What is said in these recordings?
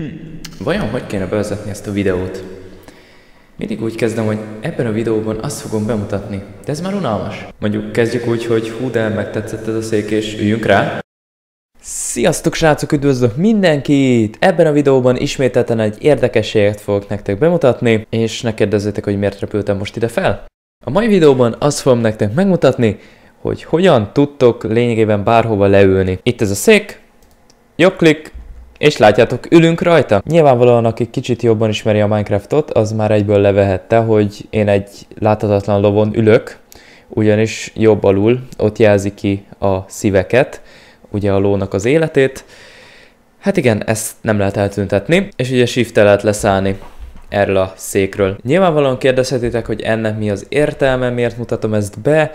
Hm. Vajon hogy kéne bevezetni ezt a videót? Mindig úgy kezdem, hogy ebben a videóban azt fogom bemutatni, de ez már unalmas. Mondjuk kezdjük úgy, hogy hú de megtetszett ez a szék és üljünk rá. Sziasztok srácok, üdvözlök mindenkit! Ebben a videóban ismételten egy érdekességet fogok nektek bemutatni, és ne kérdezzétek, hogy miért repültem most ide fel. A mai videóban azt fogom nektek megmutatni, hogy hogyan tudtok lényegében bárhova leülni. Itt ez a szék, jobb klik, és látjátok, ülünk rajta. Nyilvánvalóan, aki kicsit jobban ismeri a Minecraftot, az már egyből levehette, hogy én egy láthatatlan lovon ülök, ugyanis jobb alul ott jelzi ki a szíveket, ugye a lónak az életét. Hát igen, ezt nem lehet eltüntetni, és ugye shift lehet leszállni erről a székről. Nyilvánvalóan kérdezhetitek, hogy ennek mi az értelme, miért mutatom ezt be,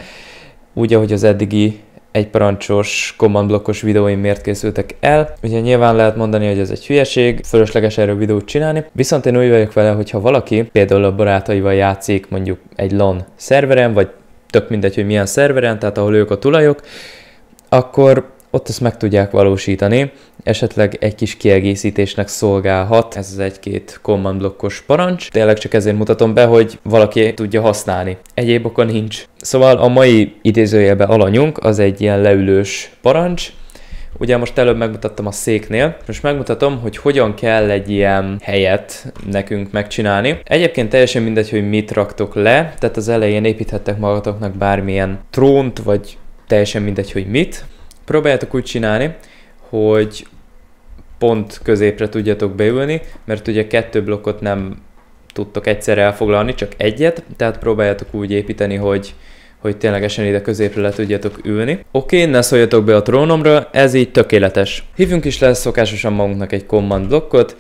úgy ahogy az eddigi egyparancsos, kommandblokkos videóim miért készültek el. Ugye nyilván lehet mondani, hogy ez egy hülyeség, fölösleges erről videót csinálni, viszont én úgy vagyok vele, hogyha valaki például a barátaival játszik mondjuk egy LAN szerveren, vagy tök mindegy, hogy milyen szerveren, tehát ahol ők a tulajok, akkor ott ezt meg tudják valósítani, esetleg egy kis kiegészítésnek szolgálhat. Ez az egy-két command blokkos parancs. Tényleg csak ezért mutatom be, hogy valaki tudja használni. Egyéb okon nincs. Szóval a mai idézőjelben alanyunk az egy ilyen leülős parancs, Ugye most előbb megmutattam a széknél, most megmutatom, hogy hogyan kell egy ilyen helyet nekünk megcsinálni. Egyébként teljesen mindegy, hogy mit raktok le, tehát az elején építhettek magatoknak bármilyen trónt, vagy teljesen mindegy, hogy mit. Próbáljátok úgy csinálni, hogy pont középre tudjatok beülni, mert ugye kettő blokkot nem tudtok egyszer elfoglalni, csak egyet, tehát próbáljátok úgy építeni, hogy hogy ténylegesen ide középre le tudjatok ülni. Oké, ne szóljatok be a trónomra, ez így tökéletes. Hívjunk is le szokásosan magunknak egy command blokkot,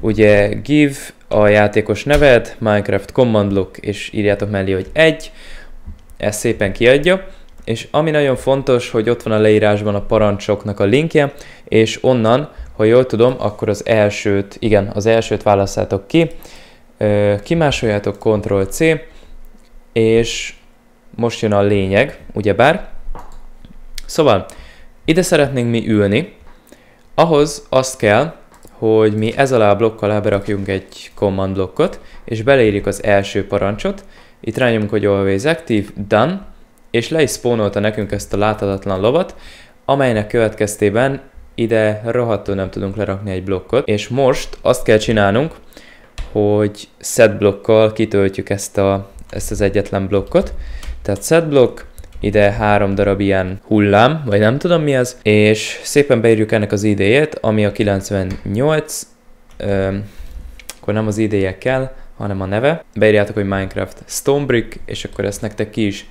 ugye give a játékos neved Minecraft command block, és írjátok mellé, hogy egy, ezt szépen kiadja, és ami nagyon fontos, hogy ott van a leírásban a parancsoknak a linkje, és onnan, ha jól tudom, akkor az elsőt, igen, az elsőt választátok ki, kimásoljátok Ctrl-C, és most jön a lényeg, ugyebár. Szóval, ide szeretnénk mi ülni. Ahhoz azt kell, hogy mi ez alá a blokk alá berakjunk egy command blokkot, és beleírjuk az első parancsot. Itt rányomunk, hogy always active, done, és le is spónolta nekünk ezt a láthatatlan lovat, amelynek következtében ide rohadtul nem tudunk lerakni egy blokkot, és most azt kell csinálnunk, hogy set blokkkal kitöltjük ezt, a, ezt az egyetlen blokkot, tehát setblock, ide három darab ilyen hullám, vagy nem tudom mi az és szépen beírjuk ennek az idejét, ami a 98, ö, akkor nem az ideje kell, hanem a neve. Beírjátok, hogy Minecraft Stonebrick, és akkor ezt nektek ki is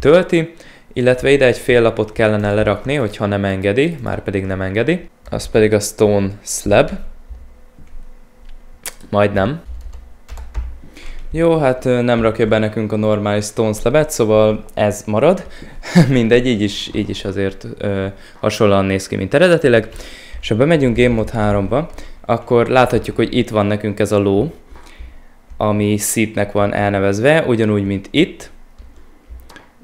tölti, illetve ide egy fél lapot kellene lerakni, hogyha nem engedi, már pedig nem engedi. Az pedig a Stone Slab. Majdnem. Jó, hát nem rakja be nekünk a normális Stones levet, szóval ez marad. Mindegy, így is, így is azért ö, hasonlóan néz ki, mint eredetileg. És ha bemegyünk Game Mode 3-ba, akkor láthatjuk, hogy itt van nekünk ez a ló, ami szítnek van elnevezve, ugyanúgy, mint itt.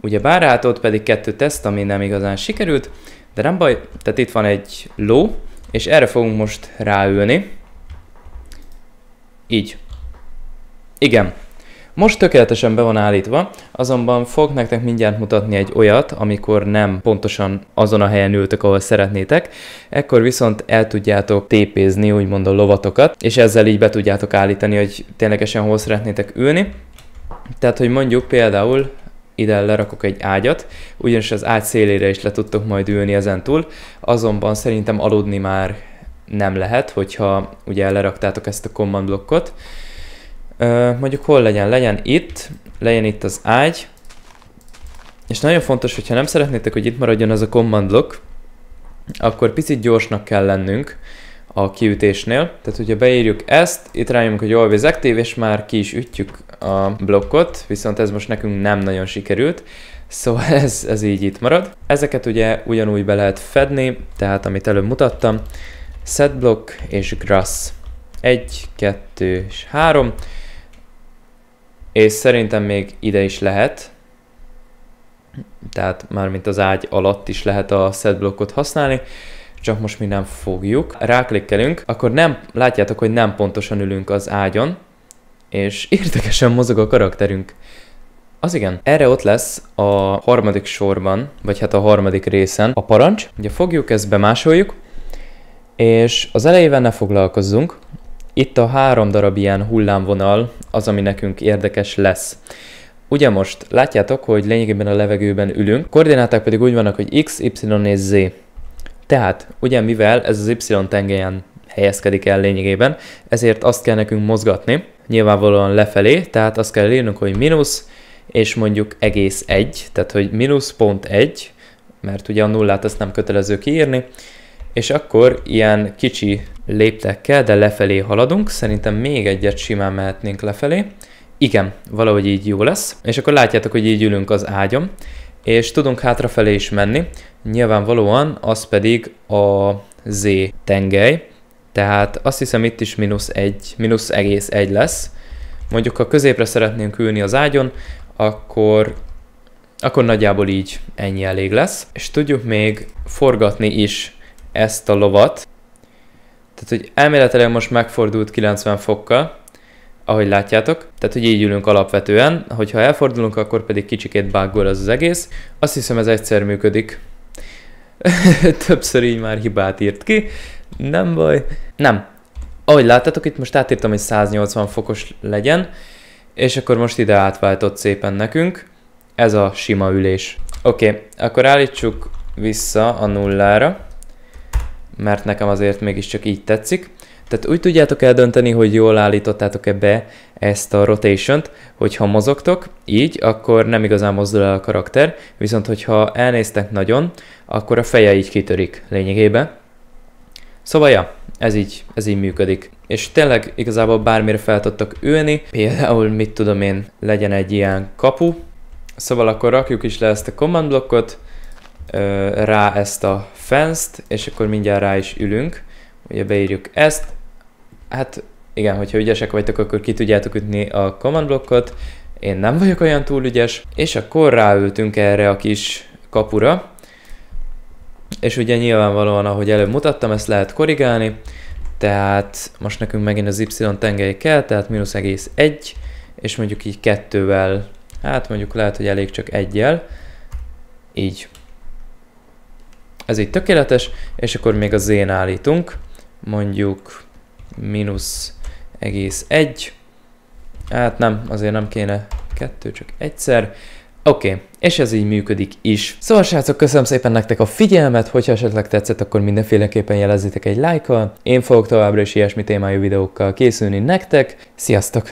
Ugye bár hát ott pedig kettő teszt, ami nem igazán sikerült, de nem baj, tehát itt van egy ló, és erre fogunk most ráülni. Így. Igen, most tökéletesen be van állítva, azonban fog nektek mindjárt mutatni egy olyat, amikor nem pontosan azon a helyen ültök, ahol szeretnétek, ekkor viszont el tudjátok tépézni, úgymond a lovatokat, és ezzel így be tudjátok állítani, hogy ténylegesen hol szeretnétek ülni. Tehát, hogy mondjuk például ide lerakok egy ágyat, ugyanis az ágy szélére is le tudtok majd ülni ezentúl, azonban szerintem aludni már nem lehet, hogyha ugye leraktátok ezt a command blokkot, mondjuk hol legyen? Legyen itt, legyen itt az ágy. És nagyon fontos, hogyha nem szeretnétek, hogy itt maradjon az a command block, akkor picit gyorsnak kell lennünk a kiütésnél. Tehát, hogyha beírjuk ezt, itt rájövünk, hogy always active, és már ki is ütjük a blokkot, viszont ez most nekünk nem nagyon sikerült. Szóval ez, ez így itt marad. Ezeket ugye ugyanúgy be lehet fedni, tehát amit előbb mutattam, set block és grass. 1, 2 és 3 és szerintem még ide is lehet, tehát mármint az ágy alatt is lehet a set blokkot használni, csak most mi nem fogjuk. Ráklikkelünk, akkor nem, látjátok, hogy nem pontosan ülünk az ágyon, és érdekesen mozog a karakterünk. Az igen, erre ott lesz a harmadik sorban, vagy hát a harmadik részen a parancs. Ugye fogjuk, ezt bemásoljuk, és az elejével ne foglalkozzunk, itt a három darab ilyen hullámvonal az, ami nekünk érdekes lesz. Ugye most látjátok, hogy lényegében a levegőben ülünk, koordináták pedig úgy vannak, hogy x, y és z. Tehát, ugye mivel ez az y tengelyen helyezkedik el lényegében, ezért azt kell nekünk mozgatni, nyilvánvalóan lefelé, tehát azt kell írnunk, hogy mínusz, és mondjuk egész 1, tehát hogy mínusz pont 1, mert ugye a nullát ezt nem kötelező kiírni, és akkor ilyen kicsi léptekkel, de lefelé haladunk. Szerintem még egyet simán mehetnénk lefelé. Igen, valahogy így jó lesz. És akkor látjátok, hogy így ülünk az ágyom, és tudunk hátrafelé is menni. Nyilvánvalóan az pedig a Z tengely, tehát azt hiszem itt is mínusz egy, mínusz egész egy lesz. Mondjuk ha középre szeretnénk ülni az ágyon, akkor, akkor nagyjából így ennyi elég lesz. És tudjuk még forgatni is ezt a lovat, tehát, hogy elméletileg most megfordult 90 fokkal, ahogy látjátok. Tehát, hogy így ülünk alapvetően, hogyha elfordulunk, akkor pedig kicsikét bággol az, az egész. Azt hiszem ez egyszer működik. Többször így már hibát írt ki, nem baj. Nem. Ahogy láttátok, itt most átírtam, hogy 180 fokos legyen, és akkor most ide átváltott szépen nekünk. Ez a sima ülés. Oké, okay, akkor állítsuk vissza a nullára mert nekem azért mégiscsak így tetszik. Tehát úgy tudjátok eldönteni, hogy jól állítottátok-e be ezt a rotation-t, hogyha mozogtok így, akkor nem igazán mozdul el a karakter, viszont hogyha elnéztek nagyon, akkor a feje így kitörik lényegében. Szóval ja, ez így, ez így működik. És tényleg igazából bármire fel tudtok ülni, például mit tudom én, legyen egy ilyen kapu, Szóval akkor rakjuk is le ezt a command blokkot, rá ezt a fenszt, és akkor mindjárt rá is ülünk. Ugye beírjuk ezt, hát igen, hogyha ügyesek vagytok, akkor ki tudjátok ütni a command blokkot, én nem vagyok olyan túl ügyes, és akkor ráültünk erre a kis kapura, és ugye nyilvánvalóan, ahogy előbb mutattam, ezt lehet korrigálni, tehát most nekünk megint az y tengely kell, tehát mínusz egész egy, és mondjuk így kettővel, hát mondjuk lehet, hogy elég csak egyel, így ez így tökéletes, és akkor még a z-n állítunk, mondjuk mínusz egész egy, hát nem, azért nem kéne kettő, csak egyszer, Oké, okay. és ez így működik is. Szóval srácok, köszönöm szépen nektek a figyelmet, hogyha esetleg tetszett, akkor mindenféleképpen jelezzétek egy lájkkal. Én fogok továbbra is ilyesmi témájú videókkal készülni nektek. Sziasztok!